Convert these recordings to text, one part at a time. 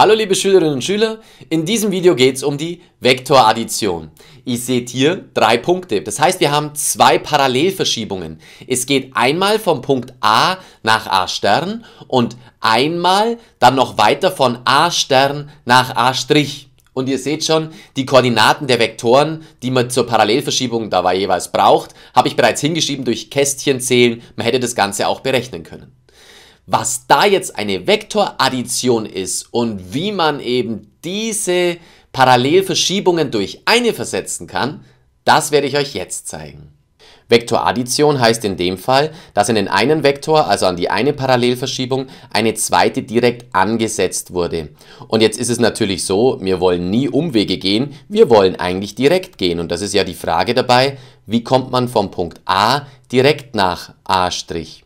Hallo liebe Schülerinnen und Schüler, in diesem Video geht es um die Vektoraddition. Ihr seht hier drei Punkte, das heißt wir haben zwei Parallelverschiebungen. Es geht einmal vom Punkt A nach A Stern und einmal dann noch weiter von A Stern nach A Strich. Und ihr seht schon, die Koordinaten der Vektoren, die man zur Parallelverschiebung dabei jeweils braucht, habe ich bereits hingeschrieben durch Kästchen zählen. Man hätte das Ganze auch berechnen können was da jetzt eine Vektoraddition ist und wie man eben diese Parallelverschiebungen durch eine versetzen kann, das werde ich euch jetzt zeigen. Vektoraddition heißt in dem Fall, dass in den einen Vektor, also an die eine Parallelverschiebung, eine zweite direkt angesetzt wurde. Und jetzt ist es natürlich so, wir wollen nie Umwege gehen, wir wollen eigentlich direkt gehen. Und das ist ja die Frage dabei, wie kommt man vom Punkt A direkt nach A'?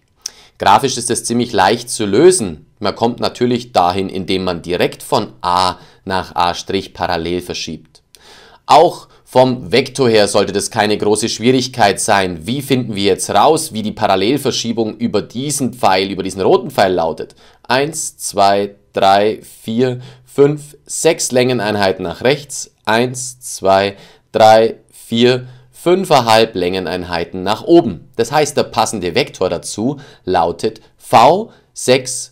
Grafisch ist es ziemlich leicht zu lösen. Man kommt natürlich dahin, indem man direkt von a nach a' parallel verschiebt. Auch vom Vektor her sollte das keine große Schwierigkeit sein. Wie finden wir jetzt raus, wie die Parallelverschiebung über diesen Pfeil, über diesen roten Pfeil lautet? 1, 2, 3, 4, 5, 6 Längeneinheiten nach rechts. 1, 2, 3, 4, 5. 5,5 Längeneinheiten nach oben. Das heißt, der passende Vektor dazu lautet v6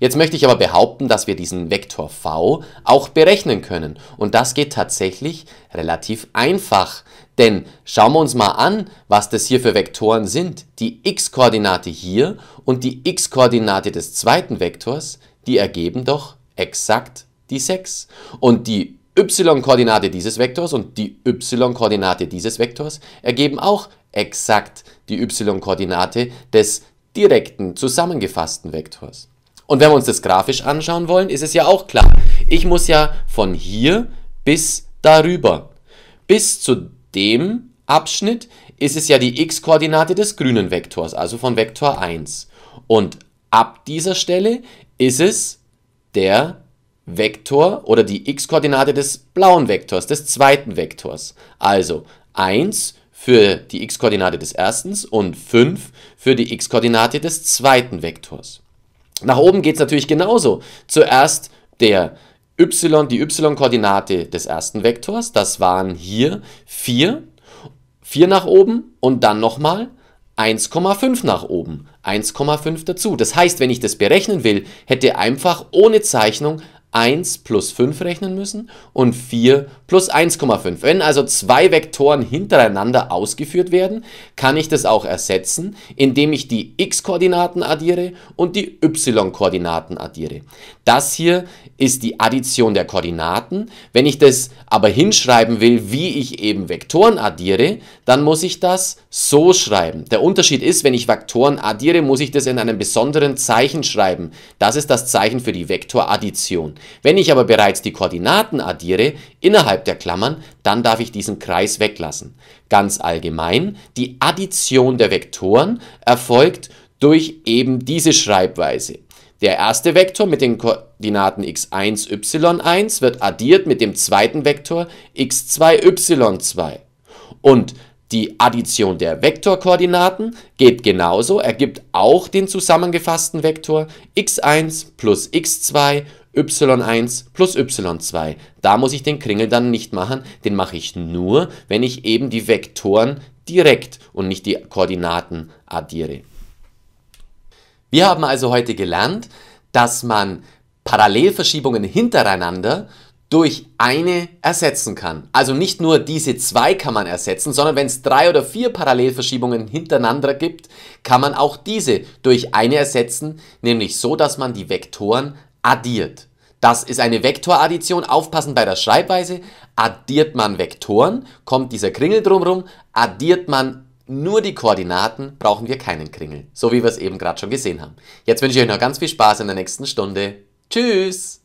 Jetzt möchte ich aber behaupten, dass wir diesen Vektor v auch berechnen können. Und das geht tatsächlich relativ einfach. Denn schauen wir uns mal an, was das hier für Vektoren sind. Die x-Koordinate hier und die x-Koordinate des zweiten Vektors, die ergeben doch exakt die 6. Und die y-Koordinate dieses Vektors und die y-Koordinate dieses Vektors ergeben auch exakt die y-Koordinate des direkten zusammengefassten Vektors. Und wenn wir uns das grafisch anschauen wollen, ist es ja auch klar. Ich muss ja von hier bis darüber. Bis zu dem Abschnitt ist es ja die x-Koordinate des grünen Vektors, also von Vektor 1. Und ab dieser Stelle ist es der Vektor oder die x-Koordinate des blauen Vektors, des zweiten Vektors. Also 1 für die x-Koordinate des ersten und 5 für die x-Koordinate des zweiten Vektors. Nach oben geht es natürlich genauso. Zuerst der y, die y-Koordinate des ersten Vektors, das waren hier 4, 4 nach oben und dann nochmal 1,5 nach oben, 1,5 dazu. Das heißt, wenn ich das berechnen will, hätte einfach ohne Zeichnung 1 plus 5 rechnen müssen und 4 plus 1,5. Wenn also zwei Vektoren hintereinander ausgeführt werden, kann ich das auch ersetzen, indem ich die x-Koordinaten addiere und die y-Koordinaten addiere. Das hier ist die Addition der Koordinaten. Wenn ich das aber hinschreiben will, wie ich eben Vektoren addiere, dann muss ich das so schreiben. Der Unterschied ist, wenn ich Vektoren addiere, muss ich das in einem besonderen Zeichen schreiben. Das ist das Zeichen für die Vektoraddition. Wenn ich aber bereits die Koordinaten addiere, innerhalb der Klammern, dann darf ich diesen Kreis weglassen. Ganz allgemein, die Addition der Vektoren erfolgt durch eben diese Schreibweise. Der erste Vektor mit den Koordinaten x1, y1 wird addiert mit dem zweiten Vektor x2, y2. Und die Addition der Vektorkoordinaten geht genauso, ergibt auch den zusammengefassten Vektor x1 plus x2 y1 plus y2. Da muss ich den Kringel dann nicht machen, den mache ich nur, wenn ich eben die Vektoren direkt und nicht die Koordinaten addiere. Wir haben also heute gelernt, dass man Parallelverschiebungen hintereinander durch eine ersetzen kann. Also nicht nur diese zwei kann man ersetzen, sondern wenn es drei oder vier Parallelverschiebungen hintereinander gibt, kann man auch diese durch eine ersetzen, nämlich so, dass man die Vektoren addiert. Das ist eine Vektoraddition. Aufpassen bei der Schreibweise. Addiert man Vektoren, kommt dieser Kringel drumherum. Addiert man nur die Koordinaten, brauchen wir keinen Kringel. So wie wir es eben gerade schon gesehen haben. Jetzt wünsche ich euch noch ganz viel Spaß in der nächsten Stunde. Tschüss!